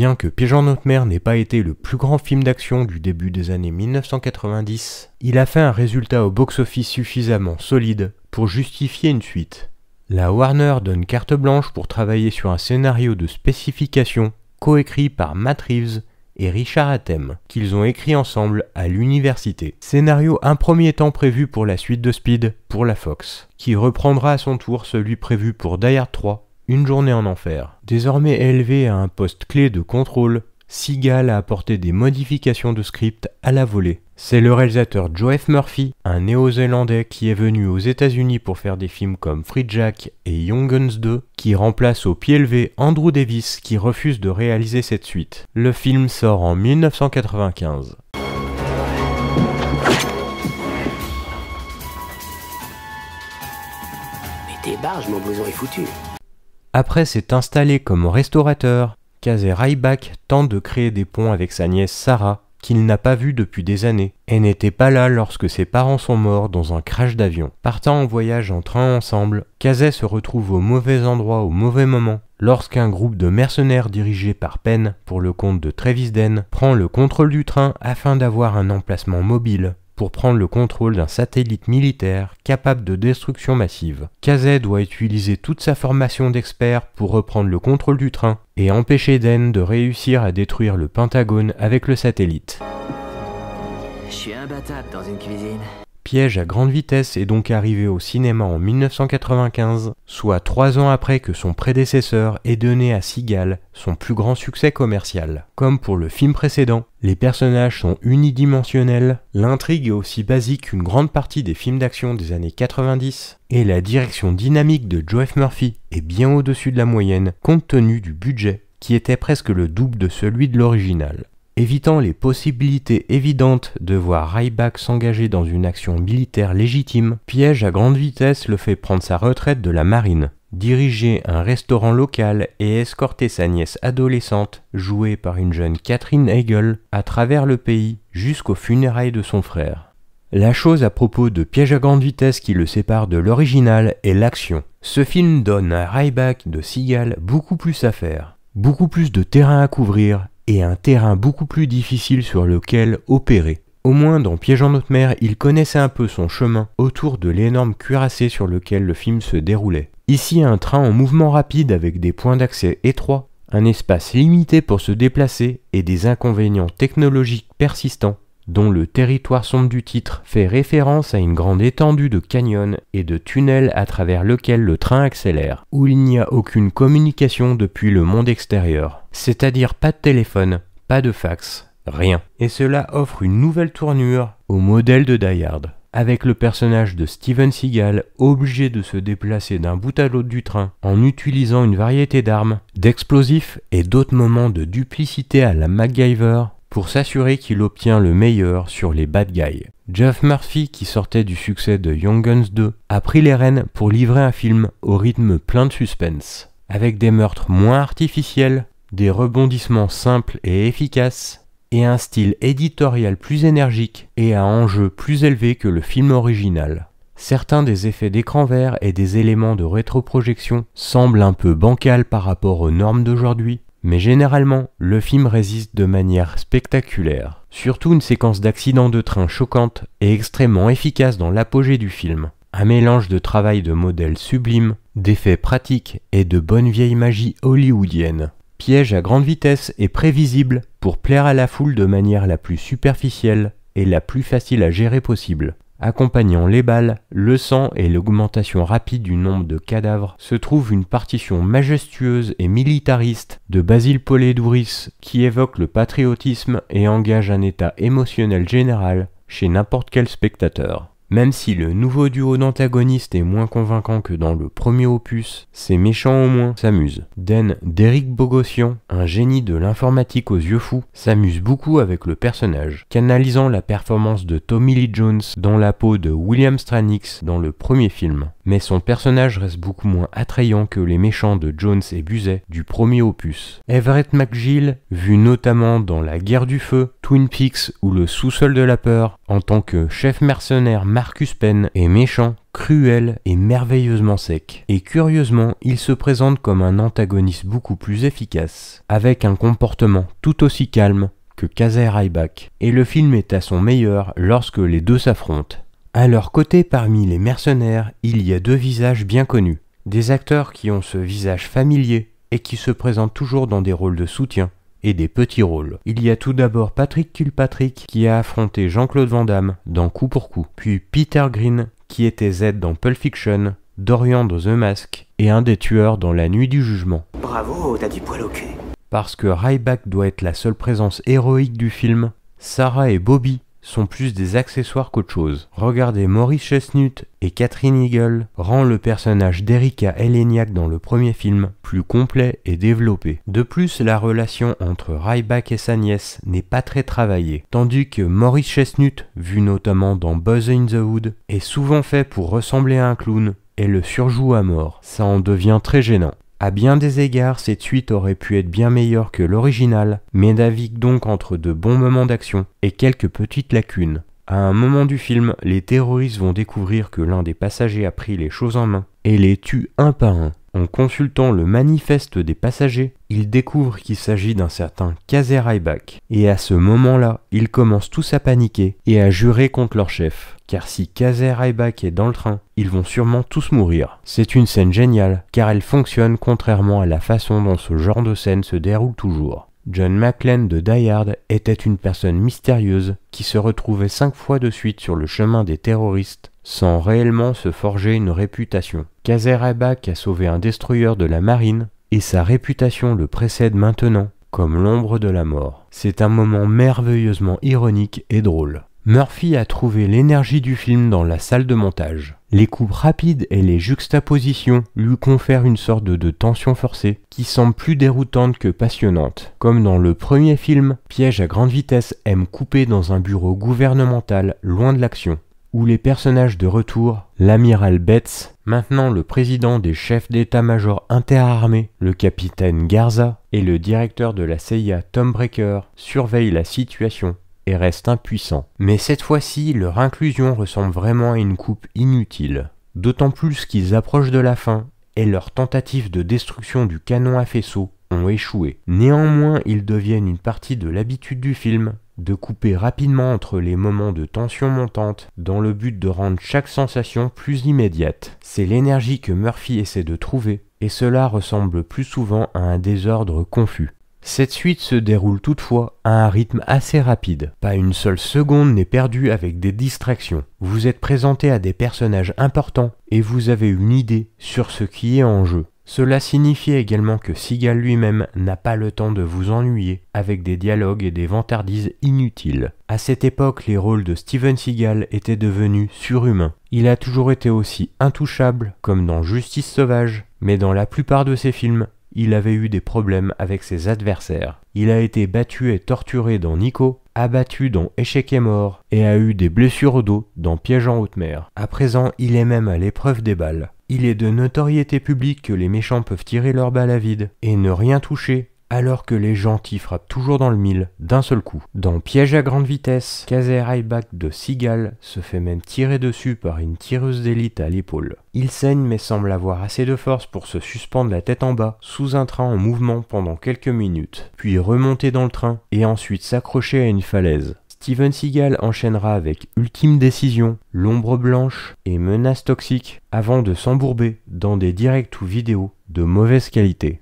Bien que Pigeon notre mère n'ait pas été le plus grand film d'action du début des années 1990, il a fait un résultat au box-office suffisamment solide pour justifier une suite. La Warner donne carte blanche pour travailler sur un scénario de spécification coécrit par Matt Reeves et Richard Atem, qu'ils ont écrit ensemble à l'université. Scénario un premier temps prévu pour la suite de Speed pour la Fox, qui reprendra à son tour celui prévu pour Die Hard 3 une journée en enfer. Désormais élevé à un poste clé de contrôle, Seagal a apporté des modifications de script à la volée. C'est le réalisateur Joe F. Murphy, un néo-zélandais qui est venu aux États-Unis pour faire des films comme Free Jack et Young Guns 2, qui remplace au pied levé Andrew Davis qui refuse de réaliser cette suite. Le film sort en 1995. Mais tes barges, mon blouson est foutu. Après s'être installé comme restaurateur, Kazé Raibach tente de créer des ponts avec sa nièce Sarah, qu'il n'a pas vue depuis des années, et n'était pas là lorsque ses parents sont morts dans un crash d'avion. Partant en voyage en train ensemble, Kazé se retrouve au mauvais endroit au mauvais moment, lorsqu'un groupe de mercenaires dirigé par Penn pour le compte de Trevisden prend le contrôle du train afin d'avoir un emplacement mobile pour prendre le contrôle d'un satellite militaire capable de destruction massive. KZ doit utiliser toute sa formation d'experts pour reprendre le contrôle du train et empêcher Den de réussir à détruire le Pentagone avec le satellite. Je suis dans une cuisine. Piège à grande vitesse est donc arrivé au cinéma en 1995, soit trois ans après que son prédécesseur ait donné à Seagal son plus grand succès commercial. Comme pour le film précédent, les personnages sont unidimensionnels, l'intrigue est aussi basique qu'une grande partie des films d'action des années 90, et la direction dynamique de Joe F. Murphy est bien au-dessus de la moyenne compte tenu du budget qui était presque le double de celui de l'original. Évitant les possibilités évidentes de voir Ryback s'engager dans une action militaire légitime, Piège à grande vitesse le fait prendre sa retraite de la marine, diriger un restaurant local et escorter sa nièce adolescente, jouée par une jeune Catherine Hegel, à travers le pays jusqu'aux funérailles de son frère. La chose à propos de Piège à grande vitesse qui le sépare de l'original est l'action. Ce film donne à Ryback de Seagal beaucoup plus à faire, beaucoup plus de terrain à couvrir et un terrain beaucoup plus difficile sur lequel opérer. Au moins dans Piégeant notre mer, il connaissait un peu son chemin autour de l'énorme cuirassé sur lequel le film se déroulait. Ici, un train en mouvement rapide avec des points d'accès étroits, un espace limité pour se déplacer et des inconvénients technologiques persistants dont le territoire sombre du titre fait référence à une grande étendue de canyons et de tunnels à travers lequel le train accélère, où il n'y a aucune communication depuis le monde extérieur, c'est-à-dire pas de téléphone, pas de fax, rien. Et cela offre une nouvelle tournure au modèle de Die Hard, avec le personnage de Steven Seagal obligé de se déplacer d'un bout à l'autre du train en utilisant une variété d'armes, d'explosifs et d'autres moments de duplicité à la MacGyver pour s'assurer qu'il obtient le meilleur sur les bad guys. Jeff Murphy, qui sortait du succès de Young Guns 2, a pris les rênes pour livrer un film au rythme plein de suspense, avec des meurtres moins artificiels, des rebondissements simples et efficaces, et un style éditorial plus énergique et à enjeux plus élevé que le film original. Certains des effets d'écran vert et des éléments de rétroprojection semblent un peu bancals par rapport aux normes d'aujourd'hui, mais généralement, le film résiste de manière spectaculaire, surtout une séquence d'accidents de train choquante et extrêmement efficace dans l'apogée du film. Un mélange de travail de modèles sublime, d'effets pratiques et de bonne vieille magie hollywoodienne. Piège à grande vitesse et prévisible pour plaire à la foule de manière la plus superficielle et la plus facile à gérer possible. Accompagnant les balles, le sang et l'augmentation rapide du nombre de cadavres se trouve une partition majestueuse et militariste de Basile d'Ouris qui évoque le patriotisme et engage un état émotionnel général chez n'importe quel spectateur. Même si le nouveau duo d'antagonistes est moins convaincant que dans le premier opus, ces méchants au moins s'amusent. Den d'Eric Bogossian, un génie de l'informatique aux yeux fous, s'amuse beaucoup avec le personnage, canalisant la performance de Tommy Lee Jones dans la peau de William Stranix dans le premier film mais son personnage reste beaucoup moins attrayant que les méchants de Jones et Buzet du premier opus. Everett McGill, vu notamment dans La guerre du feu, Twin Peaks ou Le sous-sol de la peur, en tant que chef mercenaire Marcus Penn est méchant, cruel et merveilleusement sec. Et curieusement, il se présente comme un antagoniste beaucoup plus efficace, avec un comportement tout aussi calme que Kazer Ryback. Et le film est à son meilleur lorsque les deux s'affrontent. À leur côté, parmi les mercenaires, il y a deux visages bien connus. Des acteurs qui ont ce visage familier et qui se présentent toujours dans des rôles de soutien et des petits rôles. Il y a tout d'abord Patrick Kilpatrick qui a affronté Jean-Claude Van Damme dans Coup pour Coup, puis Peter Green qui était Z dans Pulp Fiction, Dorian dans The Mask et un des tueurs dans La Nuit du Jugement. Bravo, t'as du poil au cul. Parce que Ryback doit être la seule présence héroïque du film, Sarah et Bobby sont plus des accessoires qu'autre chose. Regardez Maurice Chesnut et Catherine Eagle rend le personnage d'Erika Eleniak dans le premier film plus complet et développé. De plus, la relation entre Ryback et sa nièce n'est pas très travaillée, tandis que Maurice Chesnut, vu notamment dans Buzz in the Hood, est souvent fait pour ressembler à un clown et le surjoue à mort. Ça en devient très gênant. À bien des égards, cette suite aurait pu être bien meilleure que l'original, mais navigue donc entre de bons moments d'action et quelques petites lacunes. À un moment du film, les terroristes vont découvrir que l'un des passagers a pris les choses en main et les tue un par un. En consultant le manifeste des passagers, ils découvrent qu'il s'agit d'un certain Kazer Aibak. Et à ce moment-là, ils commencent tous à paniquer et à jurer contre leur chef. Car si Kazer Aibak est dans le train, ils vont sûrement tous mourir. C'est une scène géniale, car elle fonctionne contrairement à la façon dont ce genre de scène se déroule toujours. John McClane de Die Hard était une personne mystérieuse qui se retrouvait cinq fois de suite sur le chemin des terroristes sans réellement se forger une réputation. Kazerabak a sauvé un destroyer de la marine, et sa réputation le précède maintenant comme l'ombre de la mort. C'est un moment merveilleusement ironique et drôle. Murphy a trouvé l'énergie du film dans la salle de montage. Les coupes rapides et les juxtapositions lui confèrent une sorte de, tension forcée qui semble plus déroutante que passionnante. Comme dans le premier film, Piège à grande vitesse aime couper dans un bureau gouvernemental loin de l'action où les personnages de retour, l'amiral Betts, maintenant le président des chefs d'état-major interarmés, le capitaine Garza, et le directeur de la CIA Tom Breaker, surveillent la situation et restent impuissants. Mais cette fois-ci, leur inclusion ressemble vraiment à une coupe inutile, d'autant plus qu'ils approchent de la fin et leurs tentatives de destruction du canon à faisceau ont échoué. Néanmoins, ils deviennent une partie de l'habitude du film de couper rapidement entre les moments de tension montante dans le but de rendre chaque sensation plus immédiate. C'est l'énergie que Murphy essaie de trouver, et cela ressemble plus souvent à un désordre confus. Cette suite se déroule toutefois à un rythme assez rapide. Pas une seule seconde n'est perdue avec des distractions. Vous êtes présenté à des personnages importants et vous avez une idée sur ce qui est en jeu. Cela signifiait également que Seagal lui-même n'a pas le temps de vous ennuyer avec des dialogues et des vantardises inutiles. À cette époque, les rôles de Steven Seagal étaient devenus surhumains. Il a toujours été aussi intouchable comme dans Justice sauvage, mais dans la plupart de ses films, il avait eu des problèmes avec ses adversaires. Il a été battu et torturé dans Nico, abattu dans Échec et mort, et a eu des blessures au dos dans Piège en haute mer. À présent, il est même à l'épreuve des balles. Il est de notoriété publique que les méchants peuvent tirer leur balle à vide et ne rien toucher, alors que les gentils frappent toujours dans le mille, d'un seul coup. Dans Piège à grande vitesse, Kazer de Seagal se fait même tirer dessus par une tireuse d'élite à l'épaule. Il saigne mais semble avoir assez de force pour se suspendre la tête en bas, sous un train en mouvement pendant quelques minutes, puis remonter dans le train et ensuite s'accrocher à une falaise. Steven Seagal enchaînera avec Ultime Décision, L'ombre blanche et Menace toxique avant de s'embourber dans des directs ou vidéos de mauvaise qualité.